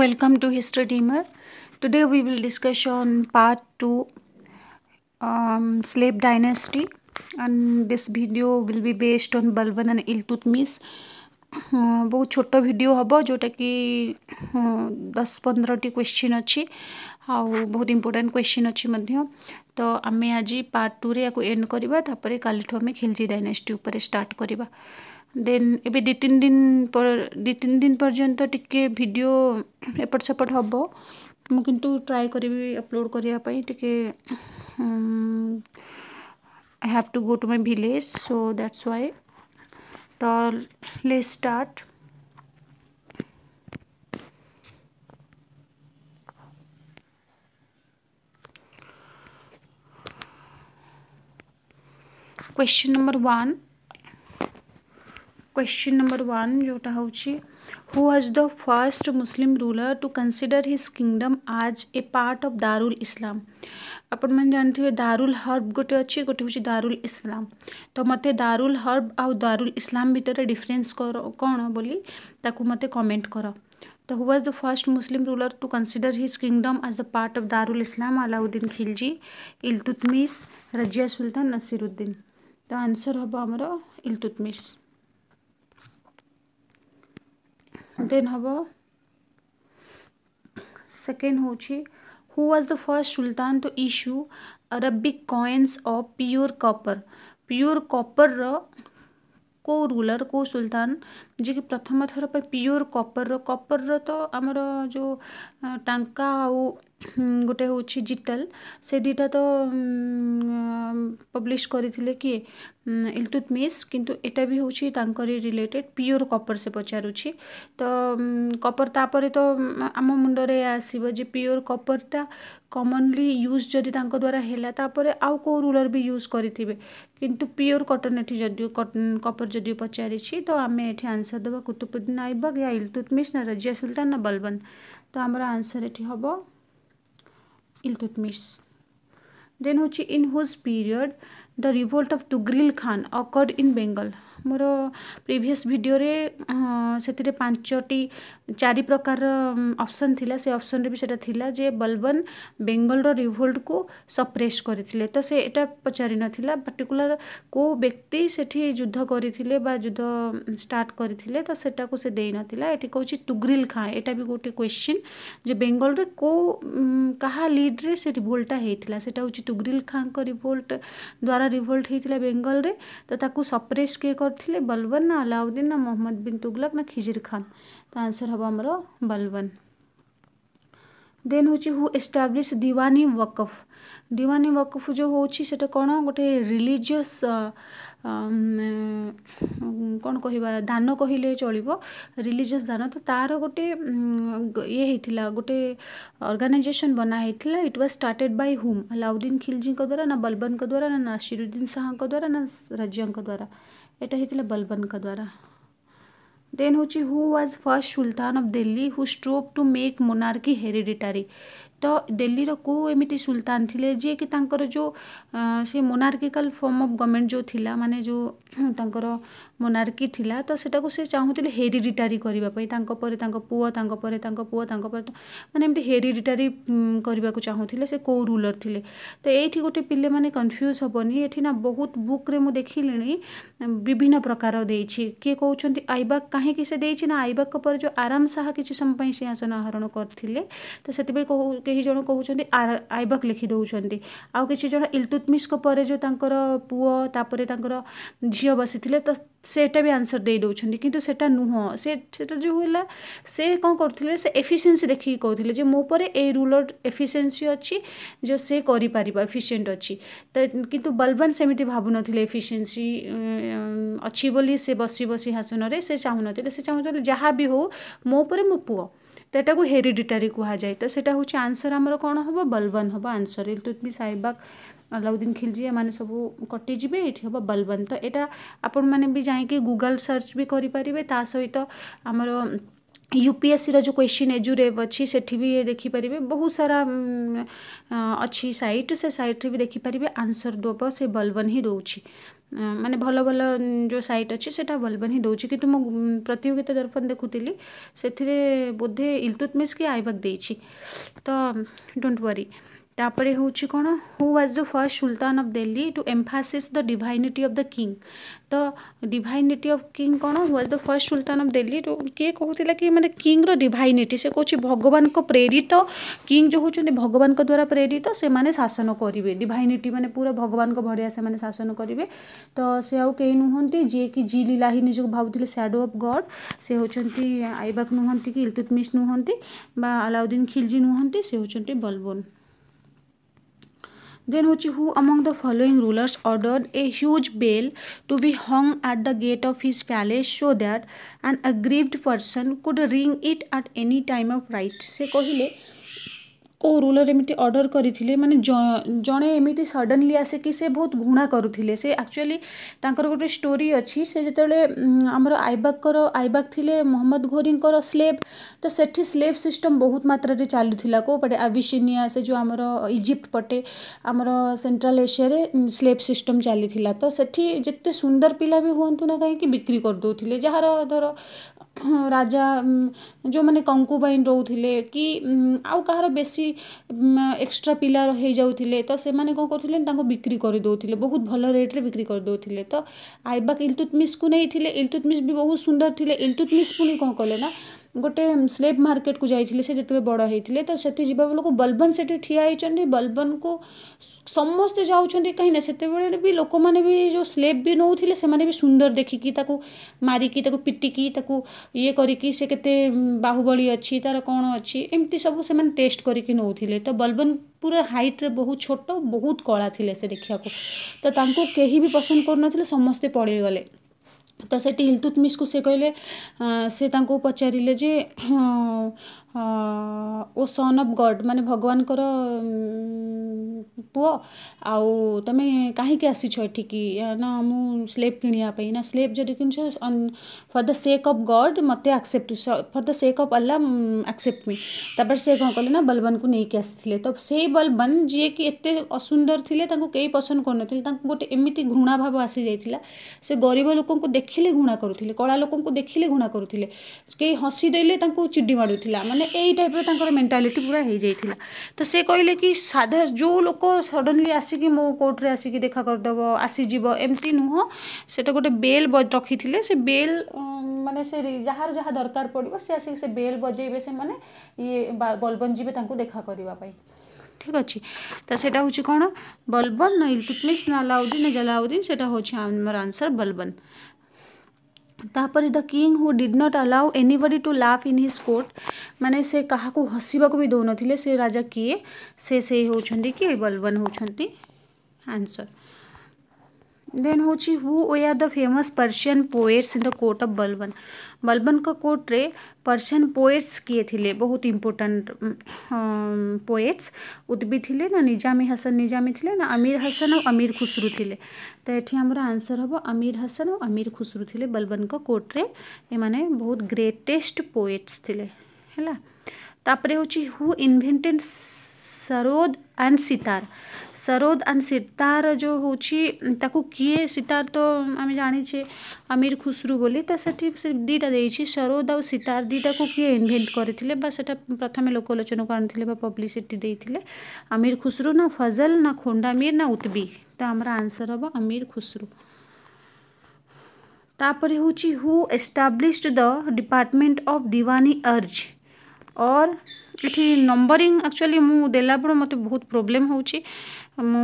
welcome to history teamer today we will discuss on part 2 um, slave dynasty and this video will be based on balban and iltutmis बहुत छोट video हम जोटा कि दस पंद्रह T question अच्छी आउ बहुत इंपोर्टां क्वेश्चन अच्छी तो आम आज पार्ट टू रे या एंड करवा काली आम खिलजी डायनास्टी स्टार्ट करवा দেন এবে দুই তিন দিন পর দুই তিন দিন পর্যন্ত টিকিয়ে ভিডিও এপট সেপট হব মু কিন্তু ট্রাই করিবি অপলোড করিয়া পাই টিকে I have to go to my village so that's why তো let's start question number 1 question number one जोटा हूँ who was the first Muslim ruler to consider his kingdom as a part of दारुल इस्लाम आपण मैंने जानते Darul herb गोटे अच्छे गोटे हूँ दारुल इस्लाम तो मत दारुल हर्ब आउ दारुल इस्लाम भितर डिफरेन्स कर कौन बोली ताकू मत कमेंट कर तो who was the first Muslim ruler to consider his kingdom as the part of दारुल इस्लाम अलाउद्दीन खिलजी इलतुतमिस रजिया सुल्तान नसीरुद्दीन तो आंसर हम आमर इलतुतमिस देन हम सेकेंड हूँ who was the first sultan to तो issue Arabic coins of pure copper pure copper र को रूलर को सुल्तान जी कि प्रथम थर पर प्योर कॉपर र कॉपर र तो आमर जो टाँका आ ଗୋଟେ ହେଉଛି ଜିତାଲ ସେ ଦୁଇଟା ତ ପବ୍ଲିଶ କରିଥିଲେ କିଏ ଇଲତୁତମିସ୍ କିନ୍ତୁ ଏଇଟା ବି ହେଉଛି ତାଙ୍କରି ରିଲେଟେଡ଼୍ ପିଓର କପର ସେ ପଚାରୁଛି ତ କପର ତାପରେ ତ ଆମ ମୁଣ୍ଡରେ ଆସିବ ଯେ ପିଓର କପରଟା କମନଲି ୟୁଜ୍ ଯଦି ତାଙ୍କ ଦ୍ୱାରା ହେଲା ତାପରେ ଆଉ କେଉଁ ରୁଲର ବି ୟୁଜ୍ କରିଥିବେ କିନ୍ତୁ ପିଓର କଟନ୍ ଏଠି ଯଦିଓ କପର ଯଦିଓ ପଚାରିଛି ତ ଆମେ ଏଠି ଆନ୍ସର ଦେବା କୁତୁବୁଦ୍ଦିନ ଆଇବକ୍ ୟା ଇଲତୁତମିସ୍ ନା ରଜିଆ ସୁଲତାନ ନା ବଲବନ ତ ଆମର ଆନ୍ସର ଏଠି ହେବ Iltutmish. Then, in whose period the revolt of Tughril Khan occurred in Bengal? मोर प्रिभस भिडियो से पांचटी चार प्रकार अप्सन थी से रे भी सीटा जे बलबन बेंगल रिभोल्ट को सप्रेस करते तो से यहाँ पचार ना पर्टिकुलर को व्यक्ति से युद्ध करते युद्ध स्टार्ट करते तो से देन ये कौन तुग्रिल खाँ यटा भी गोटे क्वेश्चन जो बेंगल को क्या लिड्रे से रिभोल्टा होता से तुग्रिल खाँ रिभोल्ट द्वारा रिभोल्ट होता बेंगल तो सप्रेस किए कर करते बलवन ना अलाउद्दीन ना मोहम्मद बिन तुगलक ना खिजिर खान तो आंसर हम आम बलवन देन हूँ हु एस्टाब्लीश दीवानी वकफ दीवानी वकफ जो हूँ से कौन गोटे रिलीजिय कौन कह दान कहले चल रिलीजिय दान तो तार गोटे ये होता गोटे अर्गानाइजेसन बनाही it was started by whom Alauddin Khilji द्वारा ना बलबन द्वारा ना नासिरुद्दीन शाह द्वारा ना राज्य द्वारा এটা ହେଇଥିଲା ବଲବନଙ୍କ ଦ୍ୱାରା ଦେନ୍ ହେଉଛି who was first sultan of Delhi who strove to make monarchy hereditary तो दिल्ली को एमती सुल्तान थे जी कि जो से मोनार्किकल फॉर्म ऑफ गवर्नमेंट जो थी माने जो मोनार्की थिला तो से चाहूल हेरीडिटारी करने पुओंपर पुओंपर मैंने हेरीडिटारी करने को चाहूल से कौ रूलर थे तो ये गोटे पिले मैंने कन्फ्यूज हेनी ये ना बहुत बुक्रे मुझे देख ली विभिन्न प्रकार दे किए कौन आईबाग कहीं से देना आईबाग पर जो आराम शाह किसी समय से आसन आहरण करते तो से କେହି ଜଣ କହୁଛନ୍ତି ଆଇବକ୍ ଲେଖି ଦେଉଛନ୍ତି ଆଉ କିଛି ଜଣ ଇଲତୁତମିଶଙ୍କ ପରେ ଯେଉଁ ତାଙ୍କର ପୁଅ ତାପରେ ତାଙ୍କର ଝିଅ ବସିଥିଲେ ତ ସେଇଟା ବି ଆନ୍ସର୍ ଦେଇ ଦେଉଛନ୍ତି କିନ୍ତୁ ସେଇଟା ନୁହଁ ସେ ସେଇଟା ଯେଉଁ ହେଲା ସେ କ'ଣ କରୁଥିଲେ ସେ ଏଫିସିଏନ୍ସି ଦେଖିକି କହୁଥିଲେ ଯେ ମୋ ପରେ ଏଇ ରୁଲର ଏଫିସିଏନ୍ସି ଅଛି ଯେ ସେ କରିପାରିବ ଏଫିସିଏଣ୍ଟ ଅଛି ତ କିନ୍ତୁ ବଲବନ ସେମିତି ଭାବୁନଥିଲେ ଏଫିସିଏନ୍ସି ଅଛି ବୋଲି ସେ ବସି ବସି ହାସନରେ ସେ ଚାହୁଁନଥିଲେ ସେ ଚାହୁଁଥିଲେ ଯାହା ବି ହେଉ ମୋ ଉପରେ ମୋ ପୁଅ ଏଟାକୁ ହେରିଡିଟାରୀ କୁହାଯାଏ ତ ସେଇଟା ହେଉଛି ଆନ୍ସର୍ ଆମର କ'ଣ ହେବ ବଲବନ୍ ହେବ ଆନ୍ସର୍ ଇଲତୁତ୍ବି ସାଇବାଗ ଆଲାଉଦ୍ଦିନ ଖିଲଜି ଏମାନେ ସବୁ କଟିଯିବେ ଏଠି ହେବ ବଲବନ୍ ତ ଏଇଟା ଆପଣମାନେ ବି ଯାଇକି ଗୁଗଲ୍ ସର୍ଚ୍ଚ ବି କରିପାରିବେ ତା ସହିତ ଆମର ୟୁପିଏସ୍ସିର ଯେଉଁ କ୍ୱେଶ୍ଚିନ୍ ଏଜୁରେଭ୍ ଅଛି ସେଠି ବି ଦେଖିପାରିବେ ବହୁତ ସାରା ଅଛି ସାଇଟ୍ ସେ ସାଇଟ୍ରେ ବି ଦେଖିପାରିବେ ଆନ୍ସର୍ ଦେବ ସେ ବଲବନ୍ ହିଁ ଦେଉଛି ମାନେ ଭଲ ଭଲ ଯେଉଁ ସାଇଟ୍ ଅଛି ସେଇଟା ବଲବନ୍ ହିଁ ଦେଉଛି କିନ୍ତୁ ମୁଁ ପ୍ରତିଯୋଗିତା ଦର୍ପଣ ଦେଖୁଥିଲି ସେଥିରେ ବୋଧେ ଇଲତୁତମିସ୍ କି ଆଇବାକ୍ ଦେଇଛି ତ ଡୋଣ୍ଟ ୱରି तापर हूँ who was the first sultan of Delhi to emphasise the deity of the king तो डिभाइनिटी अफ किंग कौन who was the first sultan of Delhi to किए कहला कि मैंने किंग्र रिभाइनिटी से कौन भगवान को प्रेरित किंग जो हूँ भगवान द्वारा प्रेरित से मैंने शासन करेंगे डिभाइनिटी मैंने पूरा भगवान भड़िया से शासन करेंगे तो सी आउ कई नुहंते जी कि जी लीला ही निजी भावुले सैडो अफ गड से होती आईबाक नुहत कि इलतुतमिश नुहंती अलाउद्दीन खिलजी नुहंती से होती Balban Then who among the following rulers ordered a huge bell to be hung at the gate of his palace so that an aggrieved person could ring it at any time of right? କେଉଁ ruler ଏମିତି order କରିଥିଲେ ମାନେ ଜଣେ ଏମିତି suddenly ଆସିକି ସେ ବହୁତ ଘୃଣା କରୁଥିଲେ ସେ ଆକ୍ଚୁଆଲି ତାଙ୍କର ଗୋଟେ ଷ୍ଟୋରି ଅଛି ସେ ଯେତେବେଳେ ଆମର ଆଇବାକର ଆଇବାକ ଥିଲେ ମହମ୍ମଦ ଘୋରିଙ୍କର ସ୍ଲେଭ୍ ତ ସେଠି ସ୍ଲେଭ୍ ସିଷ୍ଟମ୍ ବହୁତ ମାତ୍ରାରେ ଚାଲୁଥିଲା କେଉଁ ପଟେ ଆବିସିନିଆ ସେ ଯେଉଁ ଆମର ଇଜିପ୍ଟ ପଟେ ଆମର ସେଣ୍ଟ୍ରାଲ୍ ଏସିଆରେ ସ୍ଲେଭ୍ ସିଷ୍ଟମ୍ ଚାଲିଥିଲା ତ ସେଠି ଯେତେ ସୁନ୍ଦର ପିଲା ବି ହୁଅନ୍ତୁ ନା କାହିଁକି ବିକ୍ରି କରିଦେଉଥିଲେ ଯାହାର ଧର ରାଜା ଯେଉଁମାନେ କଙ୍କୁବାଇନ୍ ରହୁଥିଲେ କି ଆଉ କାହାର ବେଶୀ ଏକ୍ସଟ୍ରା ପିଲା ହେଇଯାଉଥିଲେ ତ ସେମାନେ କ'ଣ କରୁଥିଲେ ନା ତାଙ୍କୁ ବିକ୍ରି କରିଦେଉଥିଲେ ବହୁତ ଭଲ ରେଟ୍ରେ ବିକ୍ରି କରିଦେଉଥିଲେ ତ ଆଇବାକ୍ ଇଲତୁତମିଶକୁ ନେଇଥିଲେ ଇଲତୁତମିଶ ବି ବହୁତ ସୁନ୍ଦର ଥିଲେ ଇଲତୁତମିଶ ପୁଣି କ'ଣ କଲେ ନା ଗୋଟେ ସ୍ଲେଭ୍ ମାର୍କେଟ୍କୁ ଯାଇଥିଲେ ସେ ଯେତେବେଳେ ବଡ଼ ହେଇଥିଲେ ତ ସେଠି ଯିବା ବେଳକୁ ବଲବନ୍ ସେଠି ଠିଆ ହେଇଛନ୍ତି ବଲବନ୍କୁ ସମସ୍ତେ ଯାଉଛନ୍ତି କାହିଁକିନା ସେତେବେଳେ ବି ଲୋକମାନେ ବି ଯେଉଁ ସ୍ଲେବ୍ ବି ନେଉଥିଲେ ସେମାନେ ବି ସୁନ୍ଦର ଦେଖିକି ତାକୁ ମାରିକି ତାକୁ ପିଟିକି ତାକୁ ଇଏ କରିକି ସେ କେତେ ବାହୁବଳି ଅଛି ତା'ର କ'ଣ ଅଛି ଏମିତି ସବୁ ସେମାନେ ଟେଷ୍ଟ କରିକି ନେଉଥିଲେ ତ ବଲବନ୍ ପୁରା ହାଇଟ୍ରେ ବହୁତ ଛୋଟ ବହୁତ କଳା ଥିଲେ ସେ ଦେଖିବାକୁ ତ ତାଙ୍କୁ କେହି ବି ପସନ୍ଦ କରୁନଥିଲେ ସମସ୍ତେ ପଳେଇଗଲେ ତ ସେଠି ଇଲତୁତମିଶଙ୍କୁ ସେ କହିଲେ ସେ ତାଙ୍କୁ ପଚାରିଲେ ଯେ ଓ ସନ୍ ଅଫ୍ ଗଡ଼୍ ମାନେ ଭଗବାନଙ୍କର ପୁଅ ଆଉ ତମେ କାହିଁକି ଆସିଛ ଏଠିକି ନା ମୁଁ ସ୍ଲେବ୍ କିଣିବା ପାଇଁ ନା ସ୍ଲେବ୍ ଯଦି କିଣିଛ for the sake of god ମୋତେ accept for the sake of Allah accept me ତାପରେ ସେ କ'ଣ କଲେ ନା ବଲବନକୁ ନେଇକି ଆସିଥିଲେ ତ ସେଇ ବଲବନ ଯିଏକି ଏତେ ଅସୁନ୍ଦର ଥିଲେ ତାଙ୍କୁ କେହି ପସନ୍ଦ କରୁନଥିଲେ ତାଙ୍କୁ ଗୋଟେ ଏମିତି ଘୃଣା ଭାବ ଆସିଯାଇଥିଲା ସେ ଗରିବ ଲୋକଙ୍କୁ ଦେଖିଲେ ଘୃଣା କରୁଥିଲେ କଳା ଲୋକଙ୍କୁ ଦେଖିଲେ ଘୃଣା କରୁଥିଲେ କେହି ହସିଦେଲେ ତାଙ୍କୁ ଚିଡ଼ି ମାଡ଼ୁଥିଲା ମାନେ ମାନେ ଏଇ ଟାଇପ୍ର ତାଙ୍କର ମେଣ୍ଟାଲିଟି ପୁରା ହେଇଯାଇଥିଲା ତ ସେ କହିଲେ କି ସାଧା ଯେଉଁ ଲୋକ ସଡ଼ନଲି ଆସିକି ମୋ କୋର୍ଟରେ ଆସିକି ଦେଖା କରିଦେବ ଆସିଯିବ ଏମିତି ନୁହଁ ସେଟା ଗୋଟେ ବେଲ୍ ରଖିଥିଲେ ସେ ବେଲ୍ ମାନେ ସେ ଯାହାର ଯାହା ଦରକାର ପଡ଼ିବ ସେ ଆସିକି ସେ ବେଲ୍ ବଜେଇବେ ସେମାନେ ଇଏ ବଲବନ୍ ଯିବେ ତାଙ୍କୁ ଦେଖା କରିବା ପାଇଁ ଠିକ୍ ଅଛି ତ ସେଇଟା ହେଉଛି କ'ଣ ବଲବନ୍ ନା ଇଲତୁତମିସ୍ ନା ଆଲାଉଦ୍ଦିନ୍ ନା ଜଲାଉଦ୍ଦିନ୍ ସେଇଟା ହେଉଛି ଆମର ଆନ୍ସର୍ ବଲବନ୍ तापर the king who did not allow anybody to laugh in his court माने से कहा को हसीबा को भी दोनो थिले से राजा किए से से होछन्ती कि बलवन होछन्ती आंसर देन होची who were the famous Persian poets in the court of Balban Balban का कोर्टरे पर्शियन पोएट्स किए थे बहुत इम्पोर्टाट पोएट्स उद्बी थे ना निजामी हसन निजामी थे ना अमीर हसन और अमीर खुसरू थे तो ये आमर आंसर हम अमीर हसन और अमीर खुसरू थे बलबन का कोर्टरे ये बहुत ग्रेटेस्ट पोएट्स थे है तापर हूँ who invented sarod and sitar sarod અને સિતાર ଯେଉଁ ହେଉଛି ତାକୁ କିଏ ସିତାର ତ ଆମେ ଜାଣିଛେ ଅମୀର ଖୁସରୁ ବୋଲି ତ ସେଠି ସେ ଦୁଇଟା ଦେଇଛି ସରୋଦ ଆଉ ସିତାର ଦୁଇଟାକୁ କିଏ ଇନଭେଣ୍ଟ କରିଥିଲେ ବା ସେଟା ପ୍ରଥମେ ଲୋକଲୋଚନକୁ ଆଣିଥିଲେ ବା ପବ୍ଲିସିଟି ଦେଇଥିଲେ ଅମୀର ଖୁସରୁ ନା ଫଜଲ ନା ଖୋଣ୍ଡାମୀର ନା ଉତ୍ବି ତ ଆମର ଆନ୍ସର ହେବ ଅମୀର ଖୁସରୁ ତାପରେ ହେଉଛି who established the department of ଦିୱାନୀ ଅର୍ଜ और ଏଠି ନମ୍ବରିଂ ଆକ୍ଚୁଆଲି ମୁଁ ଦେଲାବେଳେ ମୋତେ ବହୁତ ପ୍ରୋବ୍ଲେମ୍ ହେଉଛି ମୁଁ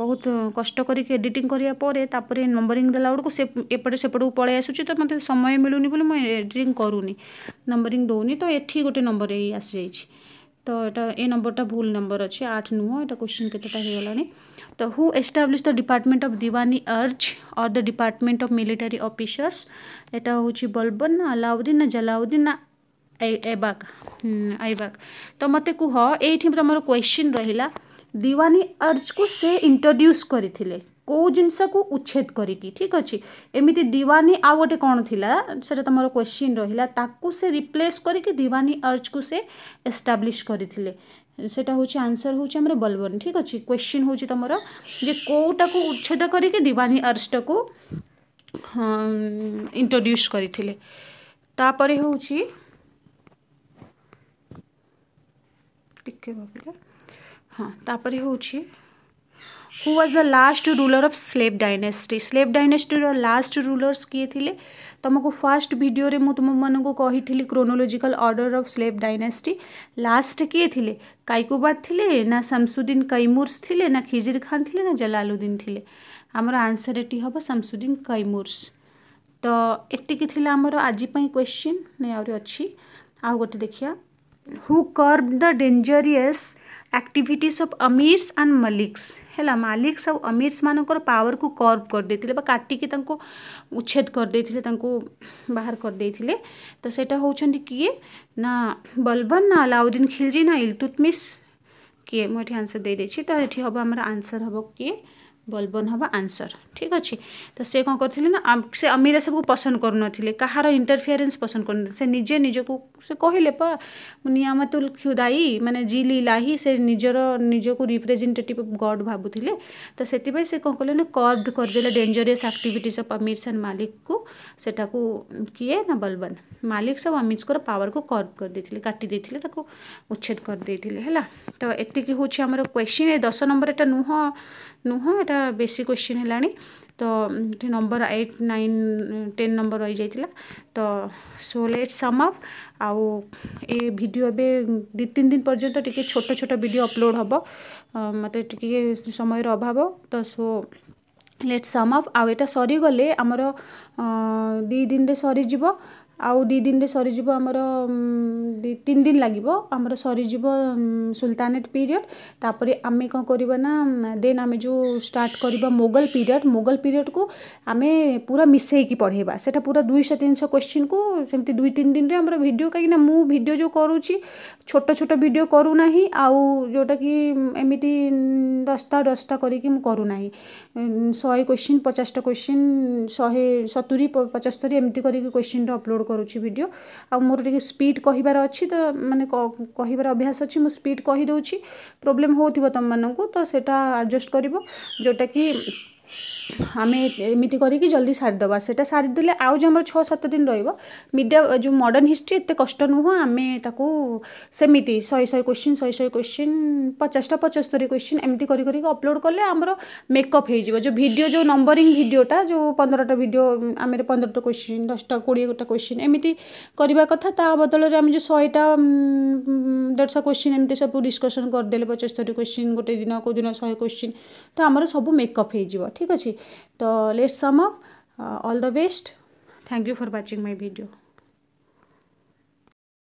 ବହୁତ କଷ୍ଟ କରିକି ଏଡ଼ିଟିଂ କରିବା ପରେ ତାପରେ ନମ୍ବରିଂ ଦେଲା ବେଳକୁ ସେ ଏପଟେ ସେପଟକୁ ପଳାଇ ଆସୁଛି ତ ମୋତେ ସମୟ ମିଳୁନି ବୋଲି ମୁଁ ଏଡ଼ିଟିଂ କରୁନି ନମ୍ବରିଂ ଦେଉନି ତ ଏଠି ଗୋଟେ ନମ୍ବର ଏଇ ଆସିଯାଇଛି ତ ଏଇଟା ଏ ନମ୍ବରଟା ଭୁଲ ନମ୍ବର ଅଛି ଆଠ ନୁହଁ ଏଇଟା କ୍ୱେଶ୍ଚିନ୍ କେତେଟା ହେଇଗଲାଣି ତ who establish the department of ଦିୱାନୀ ଅର୍ଜ or the department of military officers ଏଇଟା ହେଉଛି ବଲବନ ନା ଆଲାଉଦ୍ଦିନ ନା ଜଲାଉଦ୍ଦିନ ନା ଆଇବାକ୍ ଆଇବାକ୍ ତ ମୋତେ କୁହ ଏଇଠି ତୁମର କ୍ୱେଶ୍ଚିନ୍ ରହିଲା ଦିୱାନୀ ଅର୍ଜକୁ ସେ ଇଣ୍ଟ୍ରୋଡ୍ୟୁସ୍ କରିଥିଲେ କେଉଁ ଜିନିଷକୁ ଉଚ୍ଛେଦ କରିକି ଠିକ୍ ଅଛି ଏମିତି ଦିୱାନୀ ଆଉ ଗୋଟେ କ'ଣ ଥିଲା ସେଇଟା ତୁମର କ୍ୱେଶ୍ଚିନ୍ ରହିଲା ତାକୁ ସେ ରିପ୍ଲେସ୍ କରିକି ଦିୱାନୀ ଅର୍ଜକୁ ସେ ଏଷ୍ଟାବ୍ଲିଶ୍ କରିଥିଲେ ସେଇଟା ହେଉଛି ଆନ୍ସର୍ ହେଉଛି ଆମର ବଲବନ ଠିକ୍ ଅଛି କ୍ୱେଶ୍ଚିନ୍ ହେଉଛି ତୁମର ଯେ କେଉଁଟାକୁ ଉଚ୍ଛେଦ କରିକି ଦିୱାନୀ ଅର୍ଜଟାକୁ ଇଣ୍ଟ୍ରୋଡ୍ୟୁସ୍ କରିଥିଲେ ତାପରେ ହେଉଛି ଟିକେ ଭାବିଲେ ହଁ ତାପରେ ହେଉଛି who was the last ruler of slave dynasty slave ଡାଇନେଷ୍ଟ୍ରିର ଲାଷ୍ଟ ରୁଲର୍ସ କିଏ ଥିଲେ ତୁମକୁ ଫାର୍ଷ୍ଟ ଭିଡ଼ିଓରେ ମୁଁ ତୁମମାନଙ୍କୁ କହିଥିଲି chronological order of slave dynasty last କିଏ ଥିଲେ କାଇକୁବାଦ ଥିଲେ ନା ଶାମସୁଦ୍ଦିନ କୈମୁର୍ସ ଥିଲେ ନା ଖିଜିର ଖାନ୍ ଥିଲେ ନା ଜଲାଲୁଦ୍ଦିନ ଥିଲେ ଆମର ଆନ୍ସର୍ ଏଠି ହେବ ଶାମସୁଦ୍ଦିନ କୈମୁର୍ସ ତ ଏତିକି ଥିଲା ଆମର ଆଜି ପାଇଁ କ୍ୱେଶ୍ଚିନ୍ ନାଇଁ ଆହୁରି ଅଛି ଆଉ ଗୋଟେ ଦେଖିବା who curbed the dangerous activities of amirs and maliks है मालिक्स आउ अमीर्स मान पावर को कर्व करदे काटिकी उच्छेद करदे बाहर करदे तो सेटा हूँ किए ना बलबन ना अलाउद्दीन खिलजी ना इलतुतमिस किए मुझे आंसर दे तो ये हम आम आंसर हम किए बलबन हम आंसर ঠিক ଅଛି ତ ସେ କ'ଣ କରିଥିଲେ ନା ସେ ଅମିରା ସବୁକୁ ପସନ୍ଦ କରୁନଥିଲେ କାହାର ଇଣ୍ଟରଫିଆରେନ୍ସ ପସନ୍ଦ କରୁନଥିଲେ ସେ ନିଜେ ନିଜକୁ ସେ କହିଲେ ପା ନିୟାମତୁଲ କ୍ଷୁଦାଇ ମାନେ ଜିଲି ଲାହି ସେ ନିଜର ନିଜକୁ ରିପ୍ରେଜେଣ୍ଟେଟିଭ୍ ଅଫ୍ ଗଡ୍ ଭାବୁଥିଲେ ତ ସେଥିପାଇଁ ସେ କ'ଣ କଲେ ନା କର୍ଭଡ କରିଦେଲେ ଡେଞ୍ଜରିୟସ୍ ଆକ୍ଟିଭିଟିଜ୍ ଅଫ୍ ଅମିର ଖାନ୍ ମାଲିକକୁ ସେଟାକୁ କିଏ ନା ବଲବନ ମାଲିକ ସବୁ ଅମିରଙ୍କର ପାୱାରକୁ କର୍ଭ କରିଦେଇଥିଲେ କାଟି ଦେଇଥିଲେ ତାକୁ ଉଚ୍ଛେଦ କରିଦେଇଥିଲେ ହେଲା ତ ଏତିକି ହେଉଛି ଆମର କ୍ୱେଶ୍ଚିନ୍ ଏ ଦଶ ନମ୍ବର ଏଟା ନୁହଁ ନୁହଁ ଏଟା ବେଶୀ କ୍ୱେଶ୍ଚିନ୍ ହେଲାଣି ତ ଏଠି number eight nine ten number ରହିଯାଇଥିଲା ତ ସୋ ଲେଟ୍ ସମ୍ ଅପ୍ ଆଉ ଏ ଭିଡ଼ିଓ ଏବେ ଦୁଇ ତିନି ଦିନ ପର୍ଯ୍ୟନ୍ତ ଟିକେ ଛୋଟ ଛୋଟ ଭିଡ଼ିଓ ଅପଲୋଡ଼ ହେବ ମୋତେ ଟିକେ ସମୟର ଅଭାବ ତ ସୋ ଲେଟ୍ ସମ୍ ଅପ୍ ଆଉ ଏଇଟା ସରିଗଲେ ଆମର ଦୁଇ ଦିନରେ ସରିଯିବ ଆଉ ଦୁଇ ଦିନରେ ସରିଯିବ ଆମର ଦୁଇ ତିନି ଦିନ ଲାଗିବ ଆମର ସରିଯିବ ସୁଲତାନେଟ୍ ପିରିୟଡ଼ ତାପରେ ଆମେ କ'ଣ କରିବା ନା ଦେନ୍ ଆମେ ଯେଉଁ ଷ୍ଟାର୍ଟ କରିବା ମୋଗଲ ପିରିୟଡ଼ ମୋଗଲ ପିରିୟଡ଼କୁ ଆମେ ପୁରା ମିଶାଇକି ପଢ଼େଇବା ସେଇଟା ପୁରା ଦୁଇଶହ ତିନିଶହ କ୍ୱେଶ୍ଚିନ୍କୁ ସେମିତି ଦୁଇ ତିନି ଦିନରେ ଆମର ଭିଡ଼ିଓ କାହିଁକିନା ମୁଁ ଭିଡ଼ିଓ ଯେଉଁ କରୁଛି ଛୋଟ ଛୋଟ ଭିଡ଼ିଓ କରୁନାହିଁ ଆଉ ଯେଉଁଟାକି ଏମିତି ଦଶଟା ଦଶଟା କରିକି ମୁଁ କରୁନାହିଁ ଶହେ କ୍ୱେଶ୍ଚିନ୍ ପଚାଶଟା କ୍ୱେଶ୍ଚିନ୍ ଶହେ ସତୁରି ପଚସ୍ତରୀ ଏମିତି କରିକି କ୍ୱେଶ୍ଚିନ୍ର ଅପଲୋଡ଼ କରୁଛି ଭିଡ଼ିଓ ଆଉ ମୋର ଟିକେ ସ୍ପିଡ଼ କହିବାର ଅଛି ତ ମାନେ କହିବାର ଅଭ୍ୟାସ ଅଛି ମୁଁ ସ୍ପିଡ଼ କହିଦେଉଛି ପ୍ରୋବ୍ଲେମ୍ ହେଉଥିବ ତୁମମାନଙ୍କୁ ତ ସେଇଟା ଆଡ଼ଜଷ୍ଟ କରିବ ଯେଉଁଟାକି आमे एमि जलदि सारिदिस सारिदिएले आउँछ छिरहेको मिडिया जो मडर्न हिस्ट्री यते कष्ट नुह आमेस शिन् शिन् पचासटा पचस्तरी कोसिन् एमी गरि अपलोड कले आम मेकअप जो भिडियो जो नम्बरिङ भिडियोटा जो पन्ध्रटा भिडियो आमेर पन्ध्रटो क्वेसन दसटा कोडिएटा केसिन् एमी कथा त बदलले आज शाढश क्वेसन एम सबै डिस्कसन गरिदेले पचस्तरी क्वेसन गोटे दिन कोही दिन शे क्वेश तुबु मेकअप है ठीक अहि तो let sum up all the best thank you for watching my video